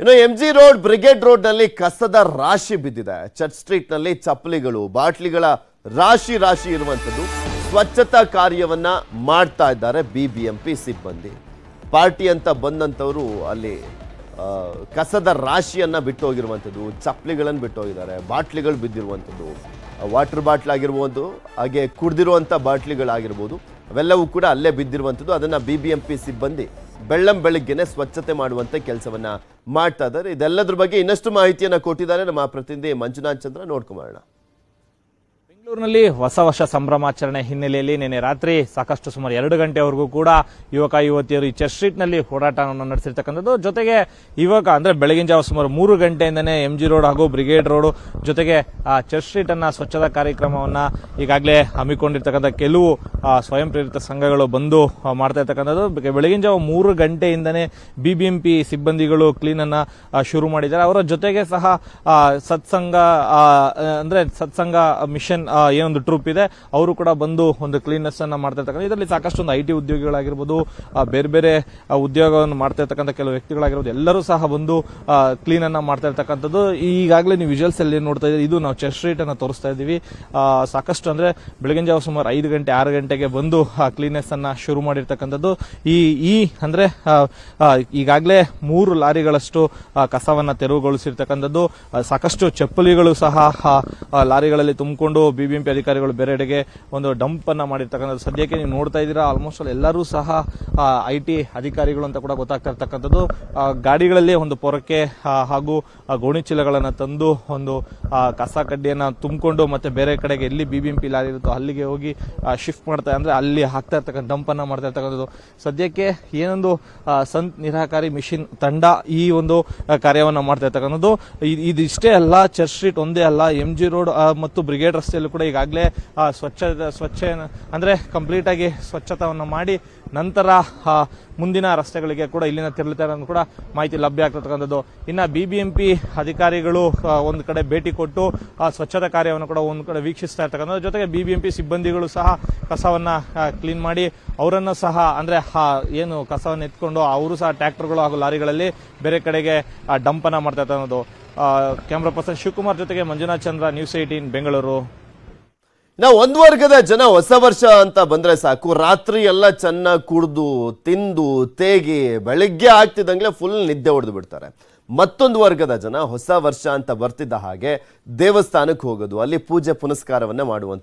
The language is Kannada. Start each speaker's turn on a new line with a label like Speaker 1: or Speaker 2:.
Speaker 1: ಇನ್ನು ಎಂ ಜಿ ರೋಡ್ ಬ್ರಿಗೇಡ್ ರೋಡ್ನಲ್ಲಿ ಕಸದ ರಾಶಿ ಬಿದ್ದಿದೆ ಚರ್ಚ್ ಸ್ಟ್ರೀಟ್ನಲ್ಲಿ ಚಪ್ಪಲಿಗಳು ಬಾಟ್ಲಿಗಳ ರಾಶಿ ರಾಶಿ ಇರುವಂಥದ್ದು ಸ್ವಚ್ಛತಾ ಕಾರ್ಯವನ್ನ ಮಾಡ್ತಾ ಇದ್ದಾರೆ ಬಿ ಬಿ ಎಂ ಪಿ ಸಿಬ್ಬಂದಿ ಪಾರ್ಟಿ ಅಂತ ಬಂದಂಥವರು ಅಲ್ಲಿ ಕಸದ ರಾಶಿಯನ್ನು ಬಿಟ್ಟು ಹೋಗಿರುವಂಥದ್ದು ಚಪ್ಪಲಿಗಳನ್ನು ಬಿಟ್ಟು ಹೋಗಿದ್ದಾರೆ ಬಾಟ್ಲಿಗಳು ಬಿದ್ದಿರುವಂಥದ್ದು ವಾಟರ್ ಬಾಟ್ಲ್ ಆಗಿರ್ಬೋದು ಹಾಗೆ ಕುಡ್ದಿರುವಂಥ ಬಾಟ್ಲಿಗಳಾಗಿರ್ಬೋದು ಅವೆಲ್ಲವೂ ಕೂಡ ಅಲ್ಲೇ ಬಿದ್ದಿರುವಂಥದ್ದು ಅದನ್ನು ಬಿ ಬಿ ಎಂ ಪಿ ಸಿಬ್ಬಂದಿ ಬೆಳ್ಳಂ ಬೆಳಗ್ಗೆನೆ ಸ್ವಚ್ಛತೆ ಮಾಡುವಂತ ಕೆಲಸವನ್ನ ಮಾಡ್ತಾ ಇದ್ದಾರೆ ಇದೆಲ್ಲದ್ರ ಬಗ್ಗೆ ಇನ್ನಷ್ಟು ಮಾಹಿತಿಯನ್ನ ಕೊಟ್ಟಿದ್ದಾರೆ ನಮ್ಮ ಪ್ರತಿನಿಧಿ ಮಂಜುನಾಥ್ ಚಂದ್ರ ನೋಡ್ಕೊಂಬರೋಣ
Speaker 2: ಬೆಂಗಳೂರಿನಲ್ಲಿ ಹೊಸ ವರ್ಷ ಸಂಭ್ರಮಾಚರಣೆ ಹಿನ್ನೆಲೆಯಲ್ಲಿ ನಿನ್ನೆ ರಾತ್ರಿ ಸಾಕಷ್ಟು ಸುಮಾರು ಎರಡು ಗಂಟೆವರೆಗೂ ಕೂಡ ಯುವಕ ಯುವತಿಯರು ಈ ಚರ್ಚ್ ಸ್ಟ್ರೀಟ್ನಲ್ಲಿ ಹೋರಾಟವನ್ನು ನಡೆಸಿರ್ತಕ್ಕಂಥದ್ದು ಜೊತೆಗೆ ಯುವಕ ಅಂದರೆ ಬೆಳಗಿನ ಜಾವ ಸುಮಾರು ಮೂರು ಗಂಟೆಯಿಂದನೇ ಎಂ ಜಿ ರೋಡ್ ಹಾಗೂ ಬ್ರಿಗೇಡ್ ರೋಡು ಜೊತೆಗೆ ಆ ಚರ್ಚ್ ಸ್ಟ್ರೀಟನ್ನು ಸ್ವಚ್ಛತಾ ಕಾರ್ಯಕ್ರಮವನ್ನು ಈಗಾಗಲೇ ಹಮ್ಮಿಕೊಂಡಿರ್ತಕ್ಕಂಥ ಕೆಲವು ಸ್ವಯಂ ಪ್ರೇರಿತ ಸಂಘಗಳು ಬಂದು ಮಾಡ್ತಾ ಇರ್ತಕ್ಕಂಥದ್ದು ಬೆಳಗಿನ ಜಾವ ಮೂರು ಗಂಟೆಯಿಂದನೇ ಬಿ ಬಿ ಎಂ ಪಿ ಸಿಬ್ಬಂದಿಗಳು ಕ್ಲೀನನ್ನು ಶುರು ಮಾಡಿದ್ದಾರೆ ಅವರ ಜೊತೆಗೆ ಸಹ ಸತ್ಸಂಗ ಅಂದರೆ ಸತ್ಸಂಗ ಮಿಷನ್ ಏನೊಂದು ಟ್ರೂಪ್ ಇದೆ ಅವರು ಕೂಡ ಬಂದು ಒಂದು ಕ್ಲೀನ್ನೆಸ್ ಅನ್ನ ಮಾಡ್ತಿರ್ತಕ್ಕಂಥ ಇದರಲ್ಲಿ ಸಾಕಷ್ಟು ಒಂದು ಐ ಟಿ ಉದ್ಯೋಗಿಗಳಾಗಿರ್ಬೋದು ಬೇರೆ ಬೇರೆ ಉದ್ಯೋಗವನ್ನು ಮಾಡ್ತಿರ್ತಕ್ಕಂಥ ಕೆಲವು ವ್ಯಕ್ತಿಗಳಾಗಿರ್ಬೋದು ಎಲ್ಲರೂ ಸಹ ಬಂದು ಕ್ಲೀನ್ ಅನ್ನ ಮಾಡ್ತಾ ಇರ್ತಕ್ಕಂಥದ್ದು ಈಗಾಗಲೇ ನೀವು ವಿಜುವಲ್ಸ್ ಅಲ್ಲಿ ನೋಡ್ತಾ ಇದ್ದೀವಿ ಇದು ನಾವು ಚೆಸ್ಟ್ ರೀಟ್ ಅನ್ನ ತೋರಿಸ್ತಾ ಇದೀವಿ ಸಾಕಷ್ಟು ಅಂದ್ರೆ ಬೆಳಗಿನ ಜಾವ ಸುಮಾರು ಐದು ಗಂಟೆ ಆರು ಗಂಟೆಗೆ ಬಂದು ಕ್ಲೀನ್ನೆಸ್ ಅನ್ನ ಶುರು ಮಾಡಿರ್ತಕ್ಕಂಥದ್ದು ಈ ಈ ಅಂದ್ರೆ ಈಗಾಗಲೇ ಮೂರು ಲಾರಿಗಳಷ್ಟು ಕಸವನ್ನ ತೆರವುಗೊಳಿಸಿರ್ತಕ್ಕಂಥದ್ದು ಸಾಕಷ್ಟು ಚಪ್ಪಲಿಗಳು ಸಹ ಲಾರಿಗಳಲ್ಲಿ ತುಂಬಿಕೊಂಡು ಬಿಬಿಎಂಪಿ ಅಧಿಕಾರಿಗಳು ಬೇರೆಡೆಗೆ ಒಂದು ಡಂಪ್ ಅನ್ನ ಮಾಡಿರ್ತಕ್ಕಂಥದ್ದು ಸದ್ಯಕ್ಕೆ ನೀವು ನೋಡ್ತಾ ಇದ್ದೀರಾ ಆಲ್ಮೋಸ್ಟ್ ಎಲ್ಲರೂ ಸಹ ಐ ಟಿ ಅಧಿಕಾರಿಗಳು ಅಂತ ಕೂಡ ಗೊತ್ತಾಗ್ತಾ ಇರ್ತಕ್ಕಂಥದ್ದು ಗಾಡಿಗಳಲ್ಲಿ ಒಂದು ಪೊರಕೆ ಹಾಗೂ ಗೋಣಿಚೀಲಗಳನ್ನು ತಂದು ಒಂದು ಕಸ ಕಡ್ಡಿಯನ್ನು ತುಂಬಿಕೊಂಡು ಮತ್ತೆ ಬೇರೆ ಕಡೆಗೆ ಎಲ್ಲಿ ಬಿಬಿಎಂಪಿ ಲಾರಿ ಇರುತ್ತೋ ಅಲ್ಲಿಗೆ ಹೋಗಿ ಶಿಫ್ಟ್ ಮಾಡ್ತಾ ಅಂದರೆ ಅಲ್ಲಿ ಹಾಕ್ತಾ ಇರ್ತಕ್ಕಂಥ ಡಂಪನ್ನು ಮಾಡ್ತಾ ಇರ್ತಕ್ಕಂಥದ್ದು ಸದ್ಯಕ್ಕೆ ಏನೊಂದು ಸಂತ ನಿರಾಕಾರಿ ಮಿಷಿನ್ ತಂಡ ಈ ಒಂದು ಕಾರ್ಯವನ್ನು ಮಾಡ್ತಾ ಇರ್ತಕ್ಕಂಥದ್ದು ಇದಿಷ್ಟೇ ಅಲ್ಲ ಚರ್ಚ್ ಸ್ಟ್ರೀಟ್ ಒಂದೇ ಅಲ್ಲ ಎಂ ಜಿ ರೋಡ್ ಮತ್ತು ಬ್ರಿಗೇಡ್ ರಸ್ತೆಯಲ್ಲಿ ಕೂಡ ಈಗಾಗಲೇ ಸ್ವಚ್ಛ ಸ್ವಚ್ಛ ಅಂದರೆ ಕಂಪ್ಲೀಟಾಗಿ ಸ್ವಚ್ಛತವನ್ನು ಮಾಡಿ ನಂತರ ಮುಂದಿನ ರಸ್ತೆಗಳಿಗೆ ಕೂಡ ಇಲ್ಲಿನ ತೆರಳುತ್ತಾರೆ ಅನ್ನೋದು ಕೂಡ ಮಾಹಿತಿ ಲಭ್ಯ ಆಗ್ತಿರ್ತಕ್ಕಂಥದ್ದು ಇನ್ನು ಬಿ ಬಿ ಎಂ ಪಿ ಅಧಿಕಾರಿಗಳು ಒಂದು ಕಡೆ ಭೇಟಿ ಕೊಟ್ಟು ಆ ಸ್ವಚ್ಛತಾ ಕಾರ್ಯವನ್ನು ಕೂಡ ಒಂದು ಕಡೆ ವೀಕ್ಷಿಸ್ತಾ ಇರ್ತಕ್ಕಂಥದ್ದು ಜೊತೆಗೆ ಬಿ ಬಿ ಎಂ ಪಿ ಸಿಬ್ಬಂದಿಗಳು ಸಹ ಕಸವನ್ನು ಕ್ಲೀನ್ ಮಾಡಿ ಅವರನ್ನು ಸಹ ಅಂದರೆ ಏನು ಕಸವನ್ನು ಎತ್ಕೊಂಡು ಅವರು ಸಹ ಟ್ರ್ಯಾಕ್ಟರ್ಗಳು ಹಾಗೂ ಲಾರಿಗಳಲ್ಲಿ ಬೇರೆ ಕಡೆಗೆ ಡಂಪನ್ನು ಮಾಡ್ತಾ ಇರ್ತಕ್ಕಂಥದ್ದು ಕ್ಯಾಮ್ರಾ ಪರ್ಸನ್ ಶಿವಕುಮಾರ್ ಜೊತೆಗೆ ಮಂಜುನಾಥ್ ಚಂದ್ರ ನ್ಯೂಸ್ ಏಯ್ಟೀನ್ ಬೆಂಗಳೂರು
Speaker 1: ನಾವು ಒಂದು ವರ್ಗದ ಜನ ಹೊಸ ವರ್ಷ ಅಂತ ಬಂದರೆ ಸಾಕು ರಾತ್ರಿ ಎಲ್ಲ ಚೆನ್ನಾಗಿ ಕುಡಿದು ತಿಂದು ತೇಗಿ ಬೆಳಿಗ್ಗೆ ಆಗ್ತಿದ್ದಂಗೆ ಫುಲ್ ನಿದ್ದೆ ಹೊಡೆದು ಬಿಡ್ತಾರೆ ಮತ್ತೊಂದು ವರ್ಗದ ಜನ ಹೊಸ ವರ್ಷ ಅಂತ ಬರ್ತಿದ್ದ ಹಾಗೆ ದೇವಸ್ಥಾನಕ್ಕೆ ಹೋಗೋದು ಅಲ್ಲಿ ಪೂಜೆ ಪುನಸ್ಕಾರವನ್ನು ಮಾಡುವಂಥ